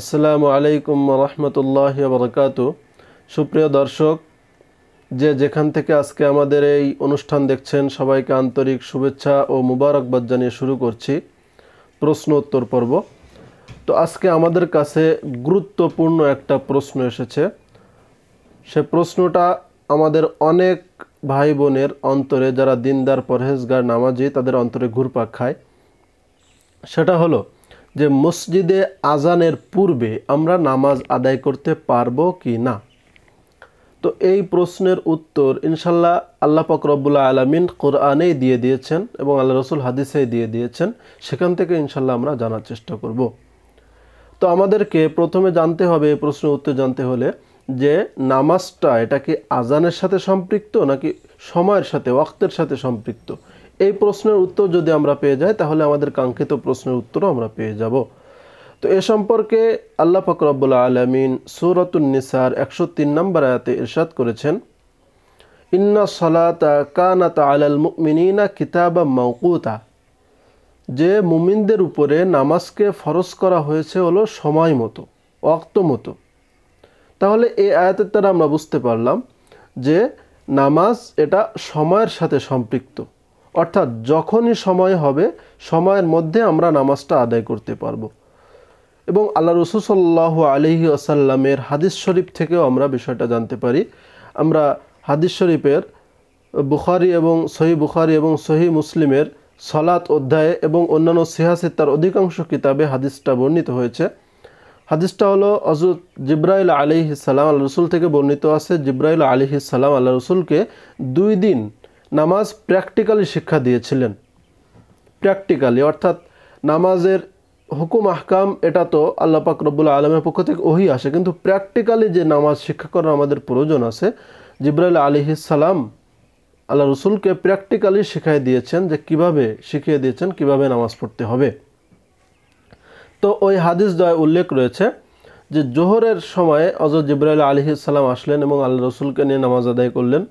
আসসালামু আলাইকুম রহমতুল্লাহ বরকাত সুপ্রিয় দর্শক যে যেখান থেকে আজকে আমাদের এই অনুষ্ঠান দেখছেন সবাইকে আন্তরিক শুভেচ্ছা ও মুবারকবাদ জানিয়ে শুরু করছি প্রশ্ন উত্তর পর্ব তো আজকে আমাদের কাছে গুরুত্বপূর্ণ একটা প্রশ্ন এসেছে সে প্রশ্নটা আমাদের অনেক ভাই বোনের অন্তরে যারা দিনদার পরহেজগার নামাজি তাদের অন্তরে ঘুরপাক খায় সেটা হলো যে মসজিদে আজানের পূর্বে আমরা নামাজ আদায় করতে পারবো কি না তো এই প্রশ্নের উত্তর ইনশাল্লাহ আল্লাহ রব্বুল্লাহ আলমিন কোরআনেই দিয়ে দিয়েছেন এবং আল্লাহ রসুল হাদিসেই দিয়ে দিয়েছেন সেখান থেকে ইনশাল্লাহ আমরা জানার চেষ্টা করব তো আমাদেরকে প্রথমে জানতে হবে এই প্রশ্নের উত্তর জানতে হলে যে নামাজটা এটা কি আজানের সাথে সম্পৃক্ত নাকি সময়ের সাথে ওয়াক্তের সাথে সম্পৃক্ত এই প্রশ্নের উত্তর যদি আমরা পেয়ে যাই তাহলে আমাদের কাঙ্ক্ষিত প্রশ্নের উত্তরও আমরা পেয়ে যাব তো এ সম্পর্কে আল্লাহ ফকরবুল আলমিন নিসার একশো তিন নম্বর আয়াতে ইরশাদ করেছেন ইন্না সলাতা কানাত আলাল মুকমিনা কিতাবা মৌকুতা যে মুমিনদের উপরে নামাজকে ফরজ করা হয়েছে হলো সময় মতো অক্ত মতো তাহলে এই আয়াতের দ্বারা আমরা বুঝতে পারলাম যে নামাজ এটা সময়ের সাথে সম্পৃক্ত অর্থাৎ যখনই সময় হবে সময়ের মধ্যে আমরা নামাজটা আদায় করতে পারবো এবং আল্লাহ রসুসল্লাহ আলহি আসাল্লামের হাদিস শরীফ থেকেও আমরা বিষয়টা জানতে পারি আমরা হাদিস শরীফের বুখারি এবং সহি বুখারি এবং সহি মুসলিমের সলাত অধ্যায়ে এবং অন্যান্য তার অধিকাংশ কিতাবে হাদিসটা বর্ণিত হয়েছে হাদিসটা হলো হজরত জিব্রাইল আলিহিসাল্লাম আল্লাহ রসুল থেকে বর্ণিত আছে জিব্রাইল আলিহিসাল্লাম আল্লাহ রসুলকে দুই দিন নামাজ প্র্যাকটিক্যালি শিক্ষা দিয়েছিলেন প্র্যাকটিক্যালি অর্থাৎ নামাজের হুকুম আহকাম এটা তো আল্লাহ পাক রব্বুল আলমের পক্ষ থেকে ওহি আসে কিন্তু প্র্যাকটিক্যালি যে নামাজ শিক্ষা করার আমাদের প্রয়োজন আছে জিব্রাইল আলিহিসাল্লাম আল্লাহ রসুলকে প্র্যাকটিক্যালি শিখাই দিয়েছেন যে কিভাবে শিখিয়ে দিয়েছেন কিভাবে নামাজ পড়তে হবে তো ওই হাদিস দয় উল্লেখ রয়েছে যে জোহরের সময়ে অজর জিব্রাইল আলিহিসাল্লাম আসলেন এবং আল্লাহ রসুলকে নিয়ে নামাজ আদায় করলেন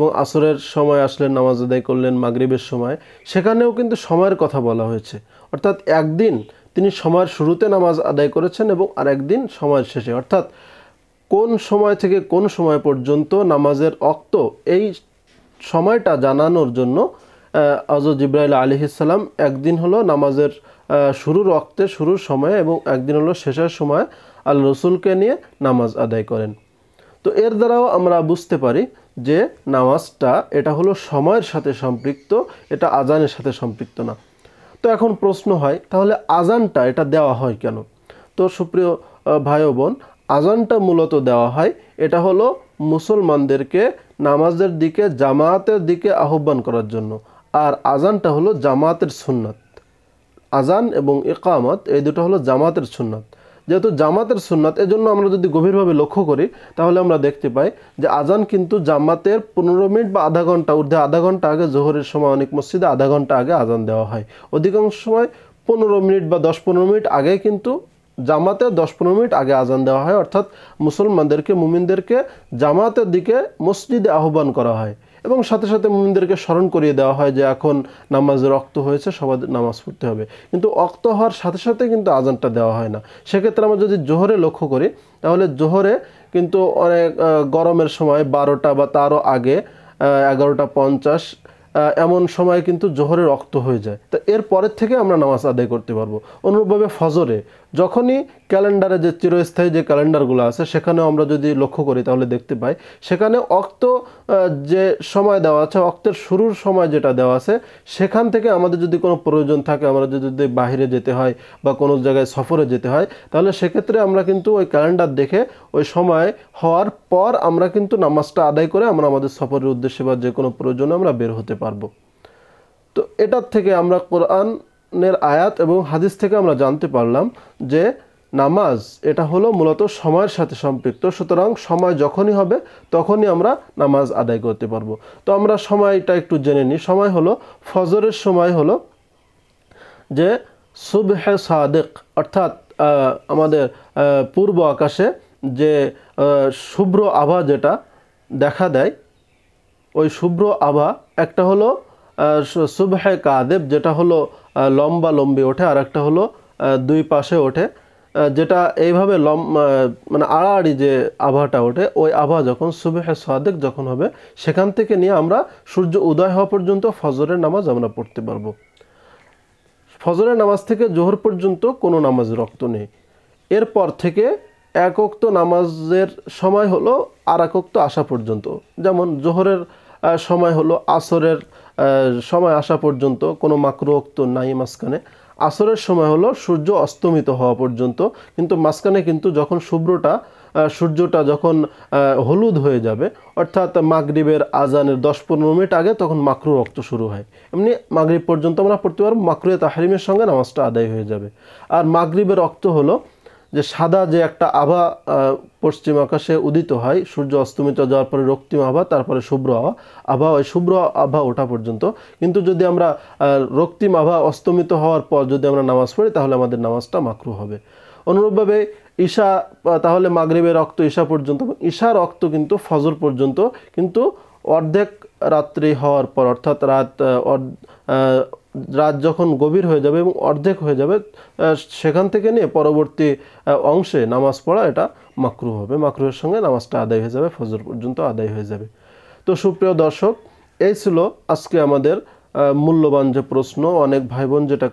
এবং আসরের সময় আসলেন নামাজ আদায় করলেন মাগরিবের সময় সেখানেও কিন্তু সময়ের কথা বলা হয়েছে অর্থাৎ একদিন তিনি সময়ের শুরুতে নামাজ আদায় করেছেন এবং আরেকদিন সময়ের শেষে অর্থাৎ কোন সময় থেকে কোন সময় পর্যন্ত নামাজের অক্ত এই সময়টা জানানোর জন্য আজ জিব্রাইল আলী ইসাল্লাম একদিন হলো নামাজের শুরুর অক্তে শুরুর সময় এবং একদিন হলো শেষের সময় আল রসুলকে নিয়ে নামাজ আদায় করেন তো এর দ্বারাও আমরা বুঝতে পারি যে নামাজটা এটা হলো সময়ের সাথে সম্পৃক্ত এটা আজানের সাথে সম্পৃক্ত না তো এখন প্রশ্ন হয় তাহলে আজানটা এটা দেওয়া হয় কেন তো সুপ্রিয় ভাই বোন আজানটা মূলত দেওয়া হয় এটা হলো মুসলমানদেরকে নামাজের দিকে জামাতের দিকে আহ্বান করার জন্য আর আজানটা হলো জামাতের সুন্নাত আজান এবং একামত এই দুটো হলো জামাতের সুন্নাত যেহেতু জামাতের সুন্নাত এজন্য আমরা যদি গভীরভাবে লক্ষ্য করি তাহলে আমরা দেখতে পাই যে আজান কিন্তু জামাতের পনেরো মিনিট বা আধা ঘন্টা ঊর্ধ্বে আধা ঘন্টা আগে জোহরের সময় অনেক মসজিদে আধা ঘন্টা আগে আজান দেওয়া হয় অধিকাংশ সময় পনেরো মিনিট বা দশ পনেরো মিনিট আগে কিন্তু জামাতে দশ পনেরো মিনিট আগে আজান দেওয়া হয় অর্থাৎ মুসলমানদেরকে মুমিনদেরকে জামাতের দিকে মসজিদে আহ্বান করা হয় এবং সাথে সাথে মোমিনদেরকে স্মরণ করিয়ে দেওয়া হয় যে এখন নামাজ রক্ত হয়েছে সবার নামাজ পড়তে হবে কিন্তু অক্ত হওয়ার সাথে সাথে কিন্তু আজানটা দেওয়া হয় না সেক্ষেত্রে আমরা যদি জোহরে লক্ষ্য করি তাহলে জোহরে কিন্তু অনেক গরমের সময় বারোটা বা তারও আগে এগারোটা পঞ্চাশ এমন সময় কিন্তু জোহরে রক্ত হয়ে যায় তো এর পরের থেকে আমরা নামাজ আদায় করতে পারবো অনুরূপভাবে ফজরে যখনই ক্যালেন্ডারে যে চিরস্থায়ী যে ক্যালেন্ডারগুলো আছে সেখানেও আমরা যদি লক্ষ্য করি তাহলে দেখতে পাই সেখানে অক্ত যে সময় দেওয়া আছে অক্তের শুরুর সময় যেটা দেওয়া আছে সেখান থেকে আমাদের যদি কোনো প্রয়োজন থাকে আমরা যদি বাহিরে যেতে হয় বা কোনো জায়গায় সফরে যেতে হয় তাহলে সেক্ষেত্রে আমরা কিন্তু ওই ক্যালেন্ডার দেখে ওই সময় হওয়ার পর আমরা কিন্তু নামাজটা আদায় করে আমরা আমাদের সফরের উদ্দেশ্যে বা যে কোনো প্রয়োজনে আমরা বের হতে পারবো তো এটার থেকে আমরা কোরআনের আয়াত এবং হাদিস থেকে আমরা জানতে পারলাম যে নামাজ এটা হলো মূলত সময়ের সাথে সম্পৃক্ত সুতরাং সময় যখনই হবে তখনই আমরা নামাজ আদায় করতে পারবো তো আমরা সময়টা একটু জেনে নিই সময় হলো ফজরের সময় হলো যে সুবহে সাদেক অর্থাৎ আমাদের পূর্ব আকাশে যে শুভ্র আভা যেটা দেখা দেয় ওই শুভ্র আভা একটা হলো সুবহে কাদেব যেটা হলো লম্বা লম্বি ওঠে আর একটা হলো দুই পাশে ওঠে যেটা এইভাবে লম মানে আড়াআড়ি যে আবহাওয়াটা ওঠে ওই আবহাওয়া যখন সুবেহে সাদেক যখন হবে সেখান থেকে নিয়ে আমরা সূর্য উদয় হওয়া পর্যন্ত ফজরের নামাজ আমরা পড়তে পারবো ফজরের নামাজ থেকে জোহর পর্যন্ত কোনো নামাজ রক্ত নেই এরপর থেকে একক্ত নামাজের সময় হলো আর একক্ত আসা পর্যন্ত যেমন জোহরের সময় হলো আসরের সময় আসা পর্যন্ত কোনো মাকরোক্ত নাই মাঝখানে আসরের সময় হলো সূর্য অস্তমিত হওয়া পর্যন্ত কিন্তু মাঝখানে কিন্তু যখন শুভ্রটা সূর্যটা যখন হলুদ হয়ে যাবে অর্থাৎ মাগরীবের আজানের দশ পনেরো মিনিট আগে তখন মাকরু রক্ত শুরু হয় এমনি মাগরীব পর্যন্ত আমরা পড়তে পারবো মাকরুয়ে তাহারিমের সঙ্গে নামাজটা আদায় হয়ে যাবে আর মাগরীবের রক্ত হলো যে সাদা যে একটা আভা পশ্চিম আকাশে উদিত হয় সূর্য অস্তমিত যাওয়ার পরে রক্তিম আভা তারপরে শুভ্র আভা আভা ওই শুভ্র আভা ওঠা পর্যন্ত কিন্তু যদি আমরা রক্তিম আভা অস্তমিত হওয়ার পর যদি আমরা নামাজ পড়ি তাহলে আমাদের নামাজটা মাকরু হবে অনুরূপভাবে ঈশা তাহলে মাগরীবের রক্ত ঈশা পর্যন্ত ঈশা রক্ত কিন্তু ফজর পর্যন্ত কিন্তু অর্ধেক রাত্রি হওয়ার পর অর্থাৎ রাত রাত যখন গভীর হয়ে যাবে এবং অর্ধেক হয়ে যাবে সেখান থেকে নিয়ে পরবর্তী অংশে নামাজ পড়া এটা মাকরু হবে মাকরুহের সঙ্গে নামাজটা আদায় হয়ে যাবে ফজর পর্যন্ত আদায় হয়ে যাবে তো সুপ্রিয় দর্শক এই ছিল আজকে আমাদের মূল্যবান যে প্রশ্ন অনেক ভাই বোন যেটা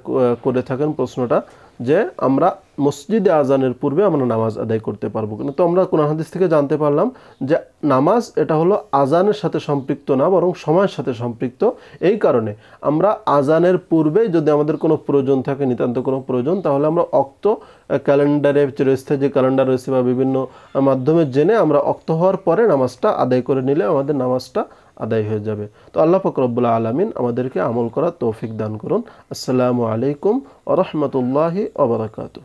করে থাকেন প্রশ্নটা যে আমরা মসজিদে আজানের পূর্বে আমরা নামাজ আদায় করতে পারবো কিন্তু তো আমরা কোন হাদিস থেকে জানতে পারলাম যে নামাজ এটা হলো আজানের সাথে সম্পৃক্ত না বরং সময়ের সাথে সম্পৃক্ত এই কারণে আমরা আজানের পূর্বে যদি আমাদের কোনো প্রয়োজন থাকে নিতান্ত কোনো প্রয়োজন তাহলে আমরা অক্ত ক্যালেন্ডারে রয়েছে যে ক্যালেন্ডার রয়েছে বা বিভিন্ন মাধ্যমে জেনে আমরা অক্ত হওয়ার পরে নামাজটা আদায় করে নিলে আমাদের নামাজটা আদায় হয়ে যাবে তো আল্লাহ ফকরবুল্লা আলমিন আমাদেরকে আমল করার তৌফিক দান করুন আসসালামু আলাইকুম আ রহমতুল্লাহি অবরাকাতু